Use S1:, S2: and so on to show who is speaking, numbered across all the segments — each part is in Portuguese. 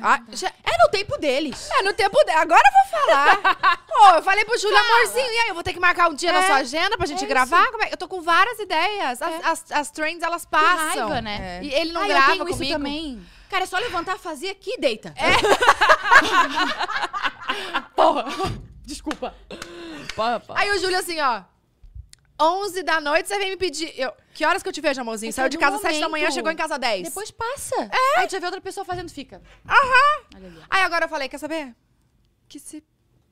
S1: Ah, já- é no tempo deles. É, no tempo de... Agora eu vou falar. Pô, eu falei pro Júlio, amorzinho, e aí, eu vou ter que marcar um dia na é, sua agenda pra gente é gravar? Como é? Eu tô com várias ideias. As, é. as, as trends, elas passam. raiva, né? É. E ele não Ah, grava eu tenho comigo. isso também. Cara, é só levantar, fazer aqui e deita. É. Porra! Desculpa. Aí o Júlio assim, ó. 11 da noite, você vem me pedir. Eu, que horas que eu te vejo, amorzinho? É Saiu de casa às 7 da manhã, chegou em casa às 10. Depois passa. É. Aí já vê outra pessoa fazendo, fica. Aham. Aí agora eu falei, quer saber? Que se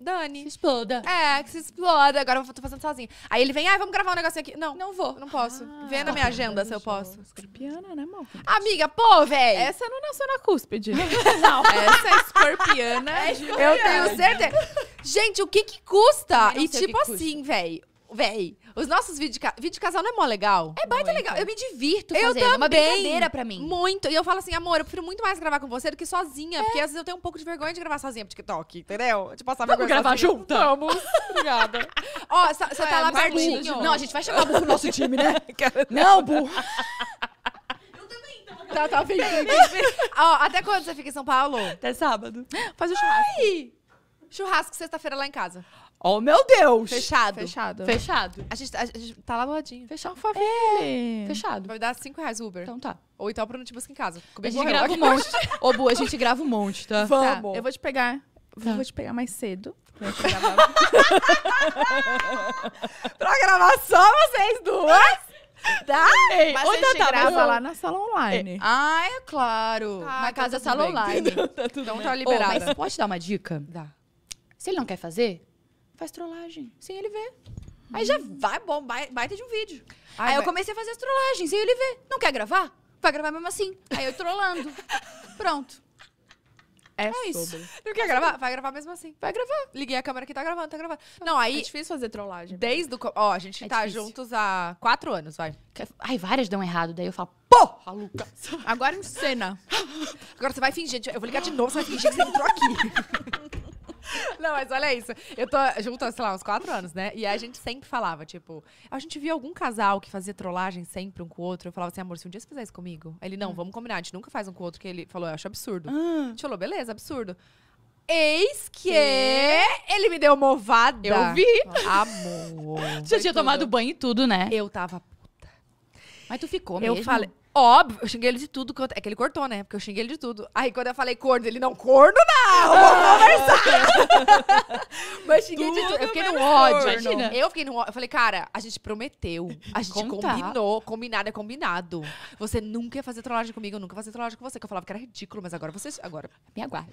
S1: Dani. Se exploda. É, que se exploda. Agora eu tô fazendo sozinha. Aí ele vem, ah, vamos gravar um negocinho aqui. Não, não vou, não posso. Ah, Vê na minha agenda se eu posso. Escorpiana, né, amor? Amiga, pô, velho! Essa não nasceu na cúspide. não. Essa é escorpiana. É escorpiana. Eu tenho certeza. Gente, o que que custa? E tipo assim, velho, Véi, os nossos vídeos de, ca... vídeo de casal não é mó legal? É baita muito. legal. Eu me divirto eu fazendo. Também. É uma brincadeira pra mim. Muito. E eu falo assim, amor, eu prefiro muito mais gravar com você do que sozinha. É. Porque às vezes eu tenho um pouco de vergonha de gravar sozinha pro TikTok, entendeu? De tipo, passar Vamos gravar sozinha. junto? Vamos. Obrigada. Ó, você é, tá lá é pertinho. Não, a gente vai chamar o pro nosso time, né? não, Bu. Então, tá, tá, vem, Ó, até quando você fica em São Paulo? Até sábado. Faz o churrasco. Ai! Churrasco sexta-feira lá em casa. Oh, meu Deus! Fechado. Fechado. Fechado. A gente, tá, a, gente tá lá do ladinho. Fechar um favor. É. Fechado. Vai dar 5 reais o Uber. Então tá. Ou então pra não te buscar em casa. Comigo a gente grava um monte. Ô, Bu, a gente grava um monte, tá? Vamos. Tá. Eu vou te pegar. Tá. Vou te pegar mais cedo. Pra, gravar... pra gravar só vocês duas? Tá? Ei, mas tá, grava lá na sala online. É. Ah, é claro. Ah, na tá casa tá sala online. Então tá liberado. Oh, posso te dar uma dica? Dá. Se ele não quer fazer, faz trollagem. Sem ele ver. Aí já vai, bom, baita de um vídeo. Ai, aí eu comecei a fazer as trollagens, sem ele ver. Não quer gravar? Vai gravar mesmo assim. Aí eu trollando. Pronto. É, é isso. Não quer gravar? Vai gravar mesmo assim. Vai gravar. Liguei a câmera que tá gravando, tá gravando. Não, aí. É difícil fazer trollagem. Desde o. Ó, a gente é tá difícil. juntos há quatro anos, vai. Ai, várias dão errado. Daí eu falo, porra, Luca. Agora em cena. Agora você vai fingir. Eu vou ligar de novo, você vai fingir que você entrou aqui. Não, mas olha isso. Eu tô junto, sei lá, uns quatro anos, né? E a gente sempre falava, tipo, a gente via algum casal que fazia trollagem sempre um com o outro. Eu falava assim, amor, se um dia você fizer isso comigo, ele, não, hum. vamos combinar, a gente nunca faz um com o outro, que ele falou, eu acho absurdo. Hum. A gente falou, beleza, absurdo. Eis que, ele me deu uma ovada. Eu vi. Amor. Você tinha tudo. tomado banho e tudo, né? Eu tava puta. Mas tu ficou mesmo? Eu falei... Óbvio, eu xinguei ele de tudo. É que ele cortou, né? Porque eu xinguei ele de tudo. Aí quando eu falei corno, ele não, corno não! Vamos ah. conversar! Mas xinguei tudo de tudo. Eu fiquei no ódio. Imagina. Eu fiquei no ódio. Eu falei, cara, a gente prometeu. A gente Contar. combinou. Combinado é combinado. Você nunca ia fazer trollagem comigo, eu nunca ia fazer trollagem com você. Que eu falava que era ridículo, mas agora vocês. Agora. Me aguarde.